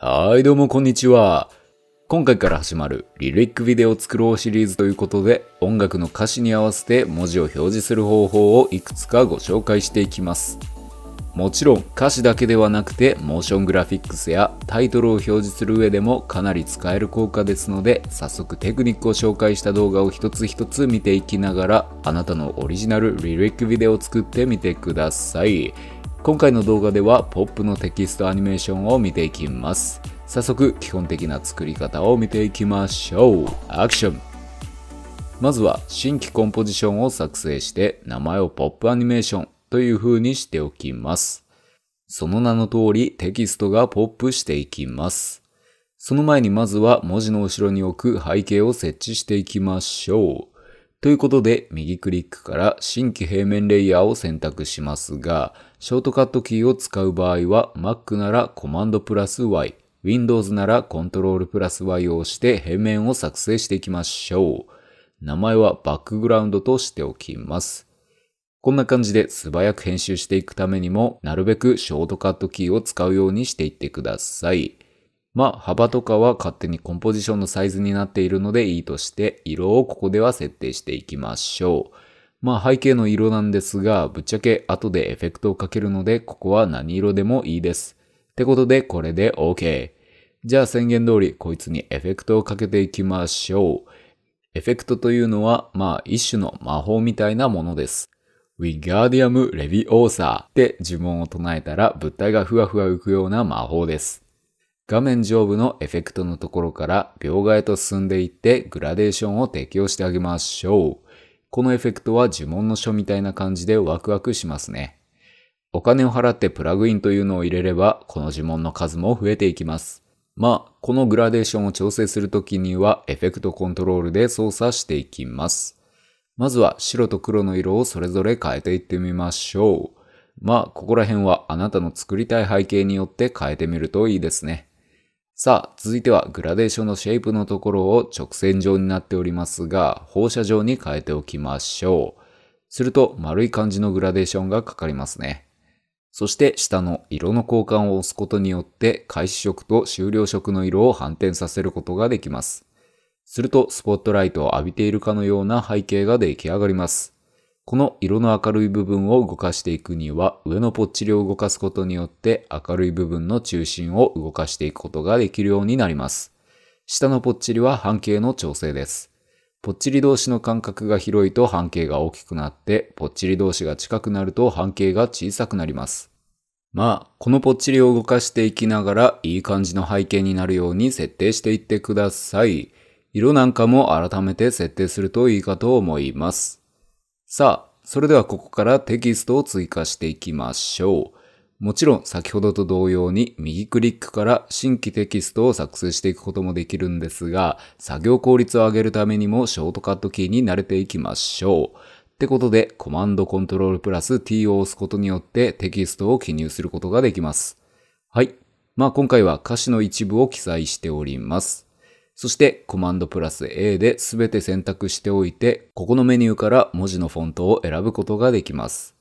はい、どうもこんにちは。今回から始まるリリックビデオを作ろうシリーズということで、音楽の歌詞に合わせて文字を表示する方法をいくつかご紹介していきます。もちろん歌詞だけではなくて、モーショングラフィックスやタイトルを表示する上でもかなり使える効果ですので、早速テクニックを紹介した動画を一つ一つ見ていきながら、あなたのオリジナルリリックビデオを作ってみてください。今回の動画ではポップのテキストアニメーションを見ていきます。早速、基本的な作り方を見ていきましょう。アクションまずは新規コンポジションを作成して名前をポップアニメーションという風にしておきます。その名の通りテキストがポップしていきます。その前にまずは文字の後ろに置く背景を設置していきましょう。ということで、右クリックから新規平面レイヤーを選択しますが、ショートカットキーを使う場合は、Mac ならコマンドプラス Y、Windows ならコントロールプラス Y を押して平面を作成していきましょう。名前はバックグラウンドとしておきます。こんな感じで素早く編集していくためにも、なるべくショートカットキーを使うようにしていってください。まあ、幅とかは勝手にコンポジションのサイズになっているのでいいとして、色をここでは設定していきましょう。まあ、背景の色なんですが、ぶっちゃけ後でエフェクトをかけるので、ここは何色でもいいです。ってことで、これで OK。じゃあ宣言通り、こいつにエフェクトをかけていきましょう。エフェクトというのは、まあ、一種の魔法みたいなものです。ウィガーディアム・レビオーサーで呪文を唱えたら物体がふわふわ浮くような魔法です。画面上部のエフェクトのところから描画へと進んでいってグラデーションを提供してあげましょう。このエフェクトは呪文の書みたいな感じでワクワクしますね。お金を払ってプラグインというのを入れれば、この呪文の数も増えていきます。まあ、このグラデーションを調整するときには、エフェクトコントロールで操作していきます。まずは白と黒の色をそれぞれ変えていってみましょう。まあ、ここら辺はあなたの作りたい背景によって変えてみるといいですね。さあ、続いてはグラデーションのシェイプのところを直線状になっておりますが、放射状に変えておきましょう。すると丸い感じのグラデーションがかかりますね。そして下の色の交換を押すことによって開始色と終了色の色を反転させることができます。するとスポットライトを浴びているかのような背景が出来上がります。この色の明るい部分を動かしていくには、上のポッチリを動かすことによって明るい部分の中心を動かしていくことができるようになります。下のポッチリは半径の調整です。ぽっちり同士の間隔が広いと半径が大きくなって、ぽっちり同士が近くなると半径が小さくなります。まあ、このぽっちりを動かしていきながら、いい感じの背景になるように設定していってください。色なんかも改めて設定するといいかと思います。さあ、それではここからテキストを追加していきましょう。もちろん先ほどと同様に右クリックから新規テキストを作成していくこともできるんですが、作業効率を上げるためにもショートカットキーに慣れていきましょう。ってことで、コマンドコントロールプラス T を押すことによってテキストを記入することができます。はい。まあ今回は歌詞の一部を記載しております。そしてコマンドプラス A で全て選択しておいて、ここのメニューから文字のフォントを選ぶことができます。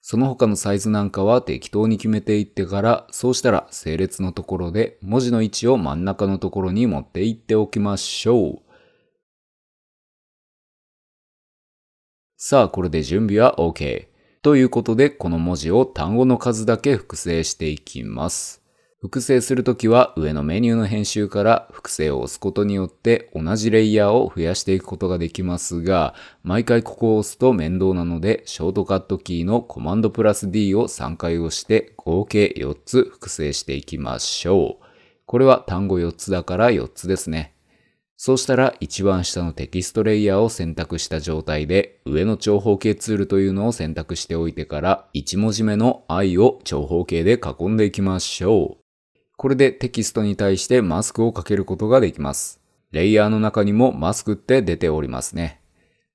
その他のサイズなんかは適当に決めていってから、そうしたら整列のところで文字の位置を真ん中のところに持っていっておきましょう。さあ、これで準備は OK。ということで、この文字を単語の数だけ複製していきます。複製するときは上のメニューの編集から複製を押すことによって同じレイヤーを増やしていくことができますが、毎回ここを押すと面倒なので、ショートカットキーのコマンドプラス D を3回押して合計4つ複製していきましょう。これは単語4つだから4つですね。そうしたら一番下のテキストレイヤーを選択した状態で上の長方形ツールというのを選択しておいてから1文字目の i を長方形で囲んでいきましょう。これでテキストに対してマスクをかけることができます。レイヤーの中にもマスクって出ておりますね。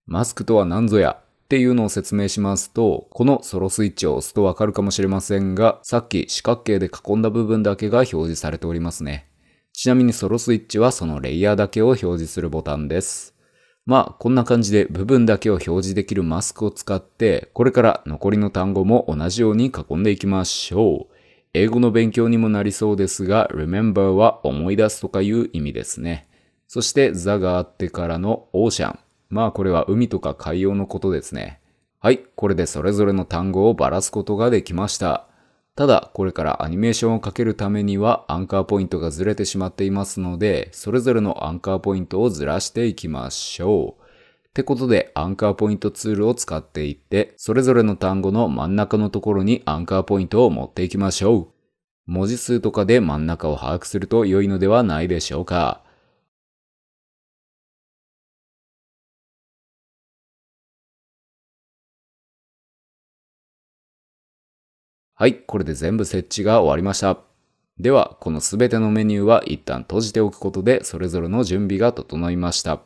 マスクとは何ぞやっていうのを説明しますと、このソロスイッチを押すとわかるかもしれませんが、さっき四角形で囲んだ部分だけが表示されておりますね。ちなみにソロスイッチはそのレイヤーだけを表示するボタンです。まあ、こんな感じで部分だけを表示できるマスクを使って、これから残りの単語も同じように囲んでいきましょう。英語の勉強にもなりそうですが、remember は思い出すとかいう意味ですね。そして、座があってからのオーシャン。まあこれは海とか海洋のことですね。はい、これでそれぞれの単語をばらすことができました。ただ、これからアニメーションをかけるためにはアンカーポイントがずれてしまっていますので、それぞれのアンカーポイントをずらしていきましょう。ってことでアンカーポイントツールを使っていって、それぞれの単語の真ん中のところにアンカーポイントを持っていきましょう。文字数とかで真ん中を把握すると良いのではないでしょうか。はい、これで全部設置が終わりました。では、このすべてのメニューは一旦閉じておくことで、それぞれの準備が整いました。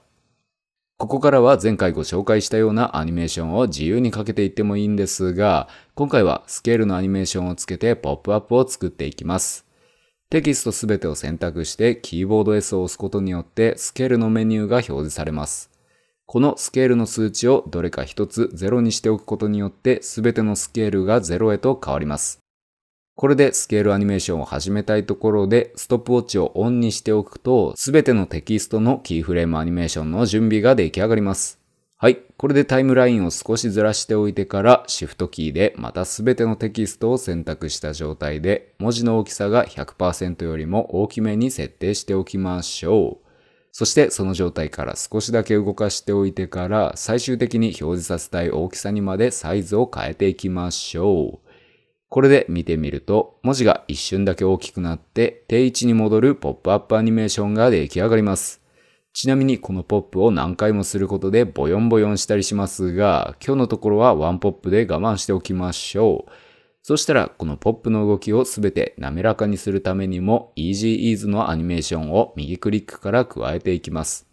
ここからは前回ご紹介したようなアニメーションを自由にかけていってもいいんですが、今回はスケールのアニメーションをつけてポップアップを作っていきます。テキストすべてを選択してキーボード S を押すことによってスケールのメニューが表示されます。このスケールの数値をどれか一つ0にしておくことによってすべてのスケールが0へと変わります。これでスケールアニメーションを始めたいところで、ストップウォッチをオンにしておくと、すべてのテキストのキーフレームアニメーションの準備が出来上がります。はい。これでタイムラインを少しずらしておいてから、シフトキーでまたすべてのテキストを選択した状態で、文字の大きさが100%よりも大きめに設定しておきましょう。そしてその状態から少しだけ動かしておいてから、最終的に表示させたい大きさにまでサイズを変えていきましょう。これで見てみると、文字が一瞬だけ大きくなって、定位置に戻るポップアップアニメーションが出来上がります。ちなみにこのポップを何回もすることでボヨンボヨンしたりしますが、今日のところはワンポップで我慢しておきましょう。そしたら、このポップの動きをすべて滑らかにするためにも、EasyEase のアニメーションを右クリックから加えていきます。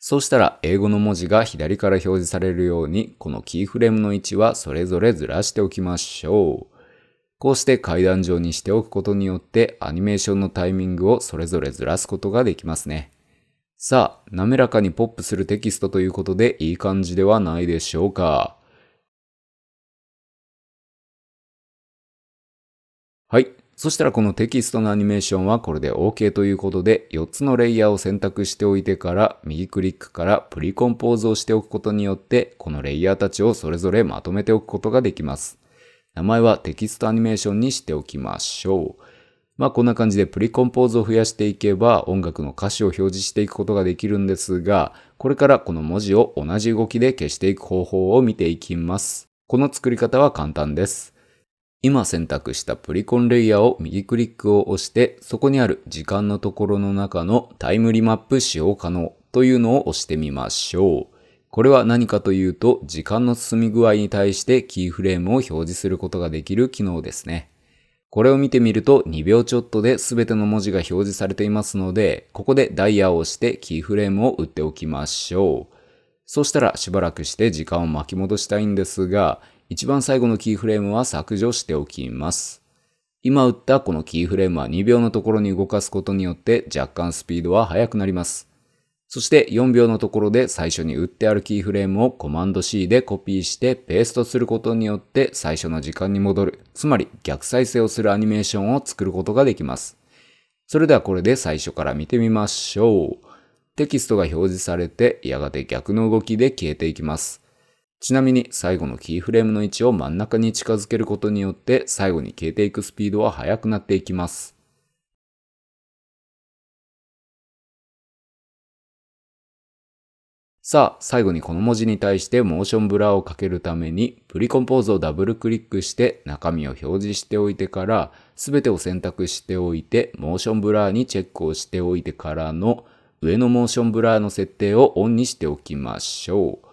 そうしたら、英語の文字が左から表示されるように、このキーフレームの位置はそれぞれずらしておきましょう。こうして階段状にしておくことによってアニメーションのタイミングをそれぞれずらすことができますね。さあ、滑らかにポップするテキストということでいい感じではないでしょうか。はい。そしたらこのテキストのアニメーションはこれで OK ということで4つのレイヤーを選択しておいてから右クリックからプリコンポーズをしておくことによってこのレイヤーたちをそれぞれまとめておくことができます。名前はテキストアニメーションにしておきましょう。まあこんな感じでプリコンポーズを増やしていけば音楽の歌詞を表示していくことができるんですが、これからこの文字を同じ動きで消していく方法を見ていきます。この作り方は簡単です。今選択したプリコンレイヤーを右クリックを押して、そこにある時間のところの中のタイムリマップ使用可能というのを押してみましょう。これは何かというと、時間の進み具合に対してキーフレームを表示することができる機能ですね。これを見てみると2秒ちょっとで全ての文字が表示されていますので、ここでダイヤを押してキーフレームを打っておきましょう。そしたらしばらくして時間を巻き戻したいんですが、一番最後のキーフレームは削除しておきます。今打ったこのキーフレームは2秒のところに動かすことによって若干スピードは速くなります。そして4秒のところで最初に打ってあるキーフレームをコマンド C でコピーしてペーストすることによって最初の時間に戻る、つまり逆再生をするアニメーションを作ることができます。それではこれで最初から見てみましょう。テキストが表示されてやがて逆の動きで消えていきます。ちなみに最後のキーフレームの位置を真ん中に近づけることによって最後に消えていくスピードは速くなっていきます。さあ、最後にこの文字に対してモーションブラーをかけるために、プリコンポーズをダブルクリックして中身を表示しておいてから、すべてを選択しておいて、モーションブラーにチェックをしておいてからの、上のモーションブラーの設定をオンにしておきましょう。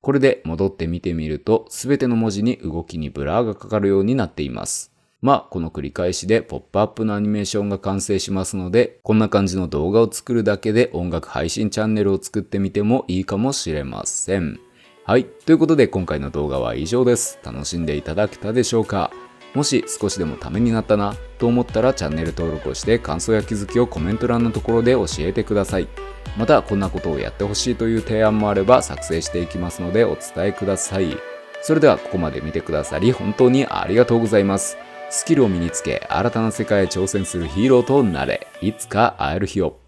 これで戻って見てみると、すべての文字に動きにブラーがかかるようになっています。まあ、この繰り返しでポップアップのアニメーションが完成しますので、こんな感じの動画を作るだけで音楽配信チャンネルを作ってみてもいいかもしれません。はい。ということで今回の動画は以上です。楽しんでいただけたでしょうかもし少しでもためになったなと思ったらチャンネル登録をして感想や気づきをコメント欄のところで教えてください。またこんなことをやってほしいという提案もあれば作成していきますのでお伝えください。それではここまで見てくださり本当にありがとうございます。スキルを身につけ、新たな世界へ挑戦するヒーローとなれ、いつか会える日を。